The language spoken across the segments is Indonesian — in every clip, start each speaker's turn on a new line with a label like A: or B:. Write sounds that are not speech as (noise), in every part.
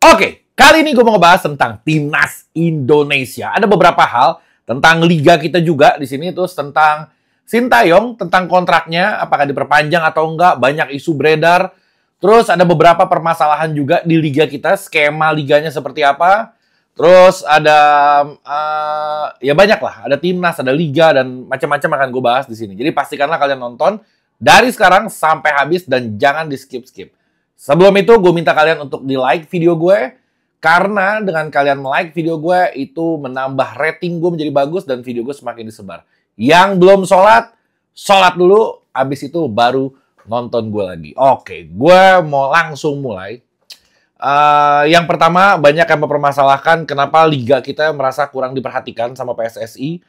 A: Oke, kali ini gue mau ngebahas tentang timnas Indonesia. Ada beberapa hal tentang liga kita juga di sini terus tentang Sintayong, tentang kontraknya apakah diperpanjang atau enggak, banyak isu beredar. Terus ada beberapa permasalahan juga di liga kita, skema liganya seperti apa. Terus ada uh, ya banyak lah, ada timnas, ada liga dan macam-macam akan gue bahas di sini. Jadi pastikanlah kalian nonton dari sekarang sampai habis dan jangan di skip-skip. Sebelum itu gue minta kalian untuk di like video gue. Karena dengan kalian like video gue itu menambah rating gue menjadi bagus dan video gue semakin disebar. Yang belum sholat, sholat dulu. Abis itu baru nonton gue lagi. Oke, gue mau langsung mulai. Uh, yang pertama, banyak yang mempermasalahkan kenapa liga kita merasa kurang diperhatikan sama PSSI.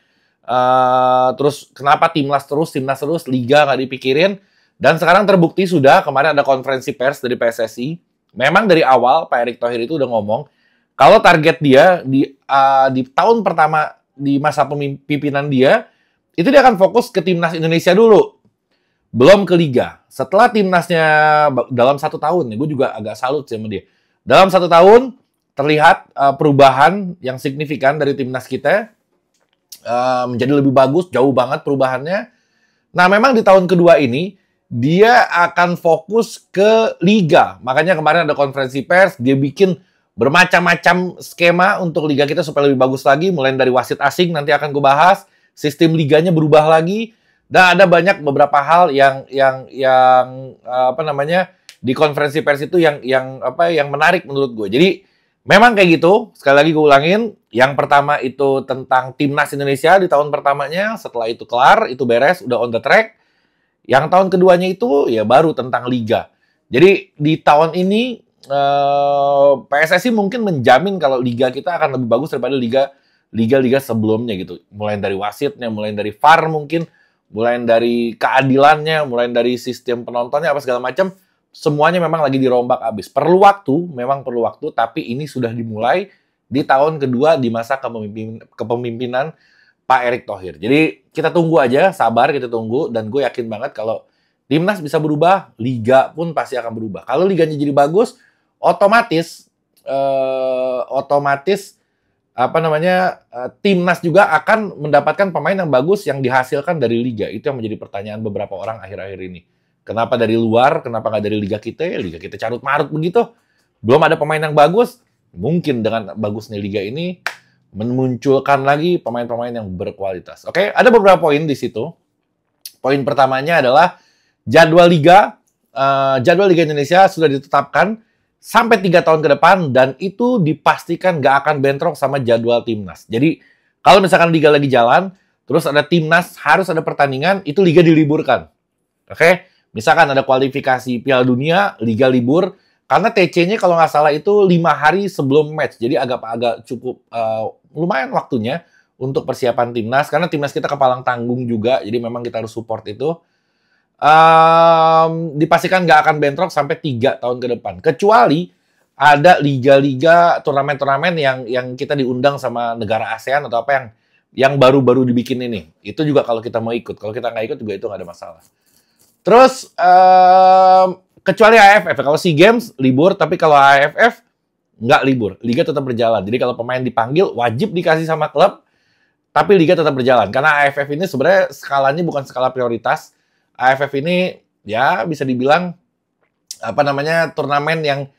A: Uh, eh, terus kenapa timnas terus, timnas terus, liga nggak dipikirin. Dan sekarang terbukti sudah, kemarin ada konferensi pers dari PSSI. Memang dari awal Pak Erick Thohir itu udah ngomong, kalau target dia di, uh, di tahun pertama di masa pemimpinan dia, itu dia akan fokus ke timnas Indonesia dulu. Belum ke Liga. Setelah timnasnya dalam satu tahun, gue juga agak salut sih sama dia. Dalam satu tahun, terlihat uh, perubahan yang signifikan dari timnas kita. Uh, menjadi lebih bagus, jauh banget perubahannya. Nah memang di tahun kedua ini, dia akan fokus ke liga. Makanya kemarin ada konferensi pers, dia bikin bermacam-macam skema untuk liga kita supaya lebih bagus lagi, mulai dari wasit asing nanti akan gue bahas, sistem liganya berubah lagi, dan ada banyak beberapa hal yang yang yang eh, apa namanya di konferensi pers itu yang yang apa yang menarik menurut gue. Jadi memang kayak gitu. Sekali lagi gue ulangin, yang pertama itu tentang timnas Indonesia di tahun pertamanya, setelah itu kelar, itu beres, udah on the track. Yang tahun keduanya itu ya baru tentang liga. Jadi di tahun ini eh, PSSI mungkin menjamin kalau liga kita akan lebih bagus daripada liga liga-liga sebelumnya gitu. Mulai dari wasitnya, mulai dari VAR mungkin, mulai dari keadilannya, mulai dari sistem penontonnya apa segala macam, semuanya memang lagi dirombak habis. Perlu waktu, memang perlu waktu, tapi ini sudah dimulai di tahun kedua di masa kepemimpinan, kepemimpinan Pak Erick Thohir. Jadi kita tunggu aja, sabar kita tunggu dan gue yakin banget kalau timnas bisa berubah, liga pun pasti akan berubah. Kalau liganya jadi bagus, otomatis eh, otomatis apa namanya eh, timnas juga akan mendapatkan pemain yang bagus yang dihasilkan dari liga. Itu yang menjadi pertanyaan beberapa orang akhir-akhir ini. Kenapa dari luar? Kenapa nggak dari liga kita? Ya, liga kita carut marut begitu. Belum ada pemain yang bagus. Mungkin dengan bagusnya liga ini memunculkan lagi pemain-pemain yang berkualitas. Oke, okay? ada beberapa poin di situ. Poin pertamanya adalah jadwal liga, uh, jadwal liga Indonesia sudah ditetapkan sampai tiga tahun ke depan dan itu dipastikan gak akan bentrok sama jadwal timnas. Jadi kalau misalkan liga lagi jalan, terus ada timnas harus ada pertandingan, itu liga diliburkan. Oke, okay? misalkan ada kualifikasi Piala Dunia, liga libur karena TC-nya kalau nggak salah itu lima hari sebelum match, jadi agak-agak cukup uh, lumayan waktunya untuk persiapan timnas. Karena timnas kita kepalang tanggung juga, jadi memang kita harus support itu. Um, dipastikan nggak akan bentrok sampai tiga tahun ke depan, kecuali ada liga-liga turnamen-turnamen yang yang kita diundang sama negara ASEAN atau apa yang yang baru-baru dibikin ini. Itu juga kalau kita mau ikut, kalau kita nggak ikut juga itu nggak ada masalah. Terus um, Kecuali AFF, kalau SEA Games libur, tapi kalau AFF nggak libur. Liga tetap berjalan. Jadi kalau pemain dipanggil, wajib dikasih sama klub, tapi liga tetap berjalan. Karena AFF ini sebenarnya skalanya bukan skala prioritas. AFF ini ya bisa dibilang apa namanya turnamen yang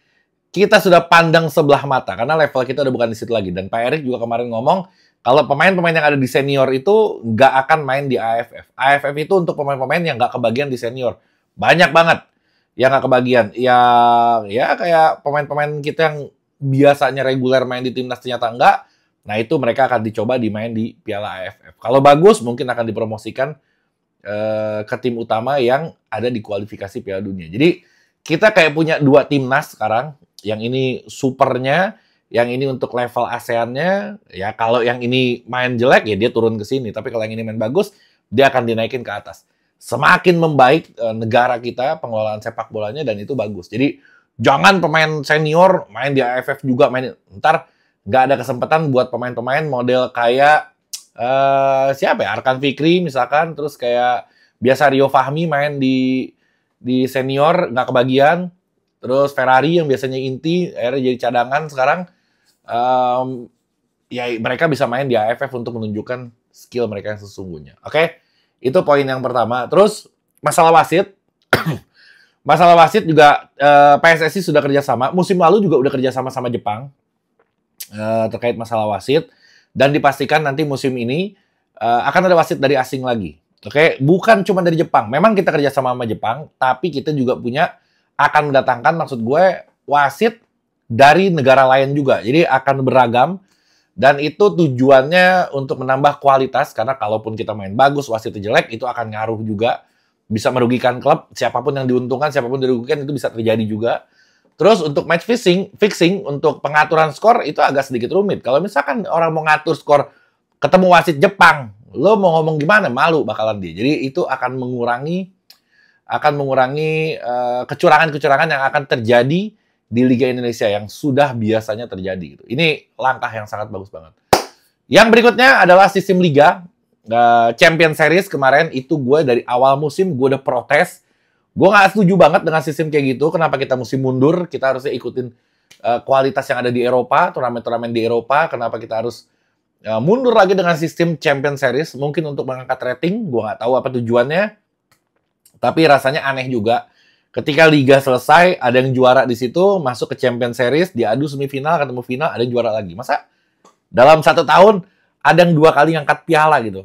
A: kita sudah pandang sebelah mata karena level kita udah bukan di situ lagi dan Pak Erik juga kemarin ngomong kalau pemain-pemain yang ada di senior itu nggak akan main di AFF. AFF itu untuk pemain-pemain yang nggak kebagian di senior. Banyak banget yang nggak kebagian yang ya kayak pemain-pemain kita yang biasanya reguler main di timnas ternyata enggak nah itu mereka akan dicoba dimain di Piala AFF kalau bagus mungkin akan dipromosikan eh, ke tim utama yang ada di kualifikasi Piala Dunia jadi kita kayak punya dua timnas sekarang yang ini supernya yang ini untuk level ASEAN-nya ya kalau yang ini main jelek ya dia turun ke sini tapi kalau yang ini main bagus dia akan dinaikin ke atas semakin membaik eh, negara kita pengelolaan sepak bolanya dan itu bagus. Jadi jangan pemain senior main di AFF juga main ntar nggak ada kesempatan buat pemain-pemain model kayak eh, siapa ya Arkan Fikri misalkan terus kayak biasa Rio Fahmi main di di senior nggak kebagian terus Ferrari yang biasanya inti akhirnya jadi cadangan sekarang um, ya mereka bisa main di AFF untuk menunjukkan skill mereka yang sesungguhnya oke okay? Itu poin yang pertama. Terus masalah wasit. (clears throat) masalah wasit juga eh, PSSI sudah kerjasama. Musim lalu juga udah kerjasama sama Jepang eh, terkait masalah wasit. Dan dipastikan nanti musim ini eh, akan ada wasit dari asing lagi. Oke, bukan cuma dari Jepang. Memang kita kerjasama sama Jepang, tapi kita juga punya akan mendatangkan maksud gue wasit dari negara lain juga. Jadi akan beragam dan itu tujuannya untuk menambah kualitas karena kalaupun kita main bagus wasit jelek itu akan ngaruh juga bisa merugikan klub siapapun yang diuntungkan siapapun dirugikan itu bisa terjadi juga. Terus untuk match fixing, fixing untuk pengaturan skor itu agak sedikit rumit. Kalau misalkan orang mau ngatur skor ketemu wasit Jepang, lo mau ngomong gimana? Malu bakalan dia. Jadi itu akan mengurangi akan mengurangi eh, kecurangan-kecurangan uh, yang akan terjadi di Liga Indonesia yang sudah biasanya terjadi. Gitu. Ini langkah yang sangat bagus banget. Yang berikutnya adalah sistem liga. Uh, eh, Champion Series kemarin itu gue dari awal musim gue udah protes. Gue gak setuju banget dengan sistem kayak gitu. Kenapa kita musim mundur? Kita harusnya ikutin uh, kualitas yang ada di Eropa, turnamen-turnamen di Eropa. Kenapa kita harus uh, mundur lagi dengan sistem Champion Series? Mungkin untuk mengangkat rating. Gue gak tahu apa tujuannya. Tapi rasanya aneh juga. Ketika liga selesai, ada yang juara di situ, masuk ke Champion Series, diadu semifinal, ketemu final, ada yang juara lagi. Masa dalam satu tahun ada yang dua kali ngangkat piala gitu?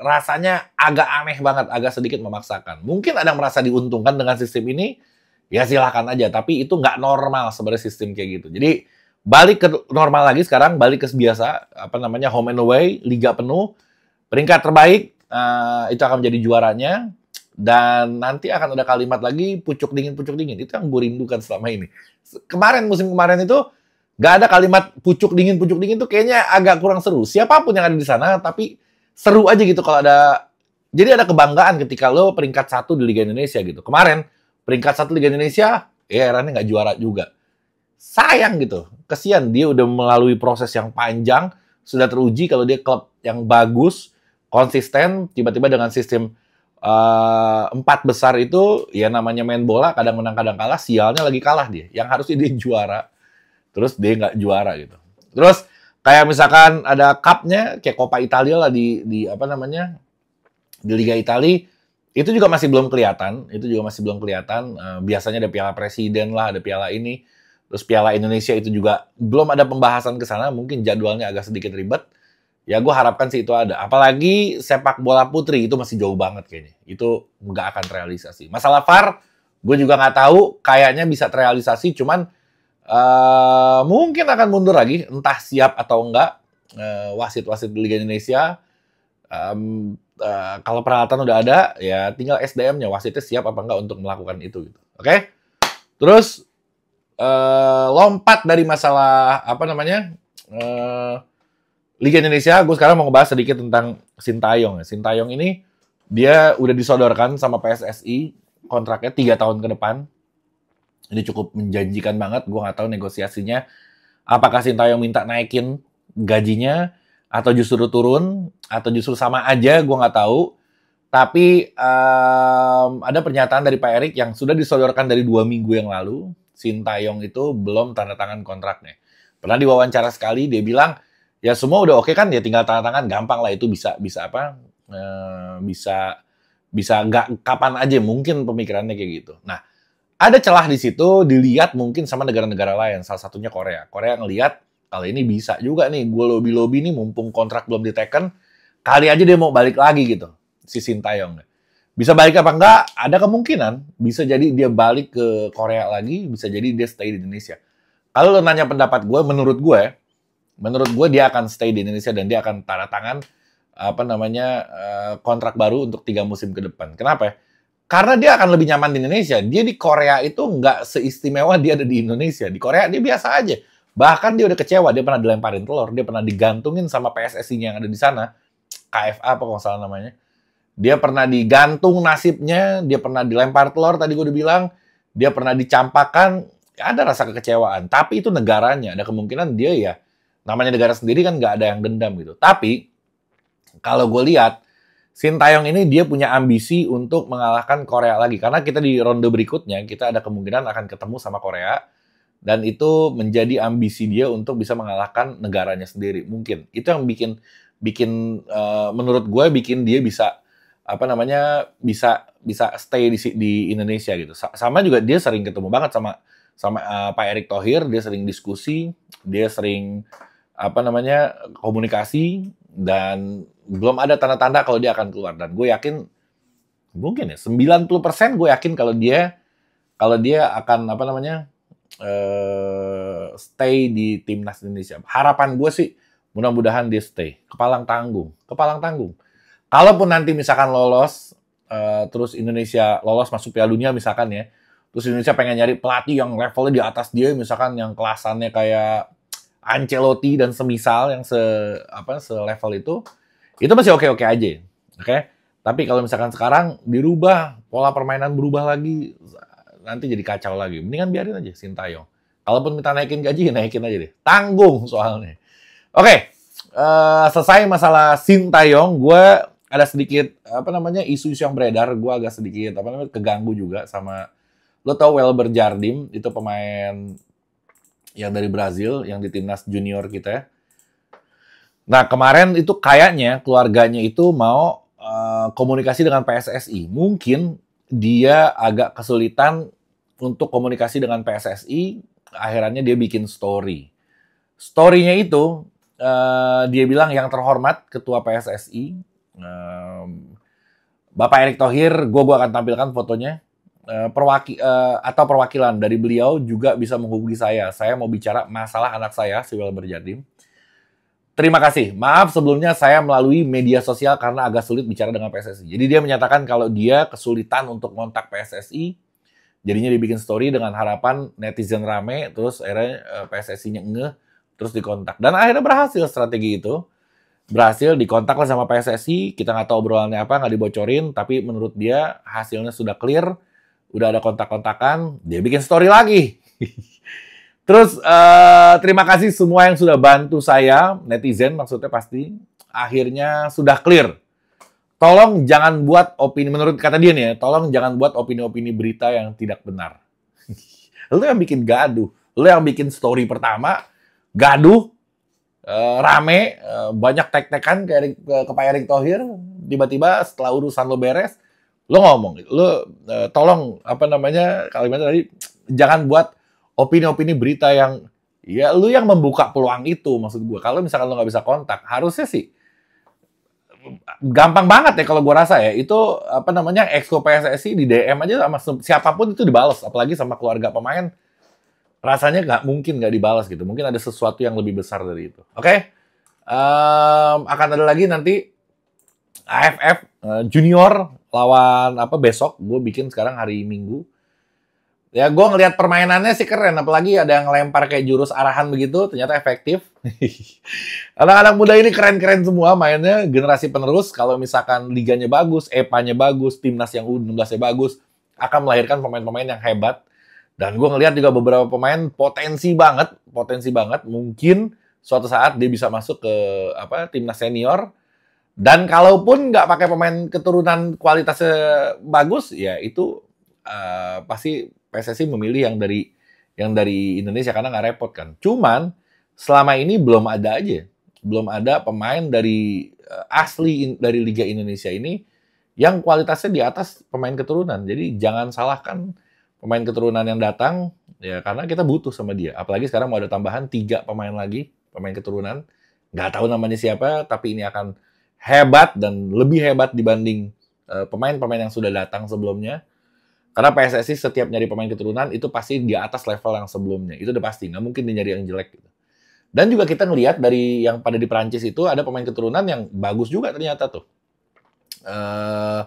A: Rasanya agak aneh banget, agak sedikit memaksakan. Mungkin ada yang merasa diuntungkan dengan sistem ini, ya silahkan aja. Tapi itu nggak normal sebenarnya sistem kayak gitu. Jadi balik ke normal lagi sekarang, balik ke biasa, apa namanya, home and away, liga penuh, peringkat terbaik, uh, itu akan menjadi juaranya, dan nanti akan ada kalimat lagi pucuk dingin pucuk dingin itu yang gue rindukan selama ini. Kemarin musim kemarin itu gak ada kalimat pucuk dingin pucuk dingin itu kayaknya agak kurang seru. Siapapun yang ada di sana tapi seru aja gitu kalau ada jadi ada kebanggaan ketika lo peringkat satu di Liga Indonesia gitu. Kemarin peringkat satu Liga Indonesia ya Rani nggak juara juga. Sayang gitu. Kesian dia udah melalui proses yang panjang, sudah teruji kalau dia klub yang bagus, konsisten, tiba-tiba dengan sistem Eh, empat besar itu ya namanya main bola kadang menang kadang kalah sialnya lagi kalah dia yang harus dia (laughs) juara terus dia nggak juara gitu terus kayak misalkan ada cupnya kayak Coppa Italia lah di di apa namanya di Liga Italia itu juga masih belum kelihatan itu juga masih belum kelihatan eh, biasanya ada piala presiden lah ada piala ini terus piala Indonesia itu juga belum ada pembahasan ke sana mungkin jadwalnya agak sedikit ribet ya gue harapkan sih itu ada. Apalagi sepak bola putri itu masih jauh banget kayaknya. Itu nggak akan terrealisasi. Masalah VAR, gue juga nggak tahu. Kayaknya bisa terrealisasi, cuman uh, mungkin akan mundur lagi. Entah siap atau enggak. Uh, eh, wasit-wasit Liga Indonesia, um, uh, kalau peralatan udah ada, ya tinggal SDM-nya. Wasitnya siap apa enggak untuk melakukan itu. gitu Oke? Okay? Terus, uh, lompat dari masalah, apa namanya, uh, Liga Indonesia, gue sekarang mau ngebahas sedikit tentang Sintayong. Ya. Sintayong ini dia udah disodorkan sama PSSI kontraknya 3 tahun ke depan. Ini cukup menjanjikan banget. Gue gak tahu negosiasinya apakah Sintayong minta naikin gajinya atau justru turun atau justru sama aja. Gue gak tahu. Tapi um, ada pernyataan dari Pak Erik yang sudah disodorkan dari dua minggu yang lalu. Sintayong itu belum tanda tangan kontraknya. Pernah diwawancara sekali dia bilang ya semua udah oke kan ya tinggal tanda tangan gampang lah itu bisa bisa apa e, bisa bisa nggak kapan aja mungkin pemikirannya kayak gitu nah ada celah di situ dilihat mungkin sama negara-negara lain salah satunya Korea Korea ngelihat kali ini bisa juga nih gue lobby lobby nih mumpung kontrak belum diteken kali aja dia mau balik lagi gitu si Sintayong bisa balik apa enggak ada kemungkinan bisa jadi dia balik ke Korea lagi bisa jadi dia stay di Indonesia kalau lo nanya pendapat gue menurut gue ya, menurut gue dia akan stay di Indonesia dan dia akan tanda tangan apa namanya eh, kontrak baru untuk tiga musim ke depan. Kenapa? Ya? Karena dia akan lebih nyaman di Indonesia. Dia di Korea itu nggak seistimewa dia ada di Indonesia. Di Korea dia biasa aja. Bahkan dia udah kecewa, dia pernah dilemparin telur, dia pernah digantungin sama PSSI-nya yang ada di sana. KFA apa kalau salah namanya. Dia pernah digantung nasibnya, dia pernah dilempar telur tadi gue udah bilang, dia pernah dicampakan, ada rasa kekecewaan. Tapi itu negaranya, ada kemungkinan dia ya namanya negara sendiri kan nggak ada yang dendam gitu. Tapi kalau gue lihat Sintayong ini dia punya ambisi untuk mengalahkan Korea lagi karena kita di ronde berikutnya kita ada kemungkinan akan ketemu sama Korea dan itu menjadi ambisi dia untuk bisa mengalahkan negaranya sendiri mungkin itu yang bikin bikin uh, menurut gue bikin dia bisa apa namanya bisa bisa stay di di Indonesia gitu sama juga dia sering ketemu banget sama sama uh, Pak Erick Thohir dia sering diskusi dia sering apa namanya komunikasi dan belum ada tanda-tanda kalau dia akan keluar dan gue yakin mungkin ya 90% gue yakin kalau dia kalau dia akan apa namanya uh, stay di timnas Indonesia harapan gue sih mudah-mudahan dia stay kepalang tanggung kepalang tanggung kalaupun nanti misalkan lolos uh, terus Indonesia lolos masuk Piala Dunia misalkan ya terus Indonesia pengen nyari pelatih yang levelnya di atas dia misalkan yang kelasannya kayak Ancelotti dan semisal yang se apa selevel itu itu masih oke-oke aja. Oke. Okay? Tapi kalau misalkan sekarang dirubah, pola permainan berubah lagi, nanti jadi kacau lagi. Mendingan biarin aja Sintayong. Kalaupun minta naikin gaji, ya naikin aja deh. Tanggung soalnya. Oke, okay, uh, eh, selesai masalah Sintayong. Gue ada sedikit, apa namanya, isu-isu yang beredar. Gue agak sedikit, apa namanya, keganggu juga sama... Lo tau Welber Jardim, itu pemain yang dari Brazil yang di timnas junior kita. Ya. Nah kemarin itu kayaknya keluarganya itu mau uh, komunikasi dengan PSSI. Mungkin dia agak kesulitan untuk komunikasi dengan PSSI. Akhirnya dia bikin story. Storynya itu uh, dia bilang yang terhormat ketua PSSI. Uh, Bapak Erick Thohir, gue gua akan tampilkan fotonya. Eh, perwaki uh, atau perwakilan dari beliau juga bisa menghubungi saya. Saya mau bicara masalah anak saya, Siwel Berjatim. Terima kasih. Maaf sebelumnya saya melalui media sosial karena agak sulit bicara dengan PSSI. Jadi dia menyatakan kalau dia kesulitan untuk kontak PSSI, jadinya dibikin story dengan harapan netizen rame, terus akhirnya eh, PSSI-nya ngeh, terus dikontak. Dan akhirnya berhasil strategi itu. Berhasil dikontak lah sama PSSI, kita nggak tahu obrolannya apa, nggak dibocorin, tapi menurut dia hasilnya sudah clear, udah ada kontak-kontakan, dia bikin story lagi. (laughs) Terus uh, terima kasih semua yang sudah bantu saya, netizen maksudnya pasti akhirnya sudah clear. Tolong jangan buat opini menurut kata dia nih ya, tolong jangan buat opini-opini berita yang tidak benar. (laughs) lu yang bikin gaduh, lu yang bikin story pertama gaduh, uh, rame, uh, banyak tek-tekan ke, ke, ke Pak Erick Thohir. Tiba-tiba setelah urusan lo beres, lo ngomong, lo uh, eh, tolong apa namanya kalimatnya tadi jangan buat opini-opini berita yang ya lu yang membuka peluang itu maksud gue. Kalau misalkan lo nggak bisa kontak, harusnya sih gampang banget ya kalau gue rasa ya itu apa namanya exco PSSI di DM aja sama siapapun itu dibalas apalagi sama keluarga pemain rasanya nggak mungkin nggak dibalas gitu mungkin ada sesuatu yang lebih besar dari itu oke okay? um, akan ada lagi nanti AFF eh, Junior lawan apa besok gue bikin sekarang hari Minggu ya gue ngelihat permainannya sih keren apalagi ada yang lempar kayak jurus arahan begitu ternyata efektif (laughs) anak-anak muda ini keren-keren semua mainnya generasi penerus kalau misalkan liganya bagus EPA-nya bagus timnas yang U16 nya bagus akan melahirkan pemain-pemain yang hebat dan gue ngelihat juga beberapa pemain potensi banget potensi banget mungkin suatu saat dia bisa masuk ke apa timnas senior dan kalaupun nggak pakai pemain keturunan kualitasnya bagus, ya itu uh, pasti PSSI memilih yang dari yang dari Indonesia karena nggak repot kan. Cuman selama ini belum ada aja, belum ada pemain dari uh, asli in, dari Liga Indonesia ini yang kualitasnya di atas pemain keturunan. Jadi jangan salahkan pemain keturunan yang datang ya karena kita butuh sama dia. Apalagi sekarang mau ada tambahan tiga pemain lagi pemain keturunan. Gak tahu namanya siapa, tapi ini akan hebat dan lebih hebat dibanding eh, pemain-pemain uh, yang sudah datang sebelumnya. Karena PSSI setiap nyari pemain keturunan itu pasti di atas level yang sebelumnya. Itu udah pasti, nggak mungkin nyari yang jelek. Gitu. Dan juga kita ngelihat dari yang pada di Perancis itu ada pemain keturunan yang bagus juga ternyata tuh. Uh,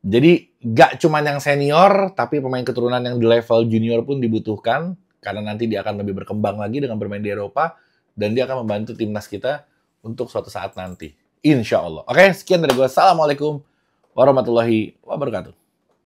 A: jadi gak cuman yang senior, tapi pemain keturunan yang di level junior pun dibutuhkan. Karena nanti dia akan lebih berkembang lagi dengan bermain di Eropa. Dan dia akan membantu timnas kita untuk suatu saat nanti. Insya Allah. Oke, sekian dari gue. Assalamualaikum warahmatullahi wabarakatuh.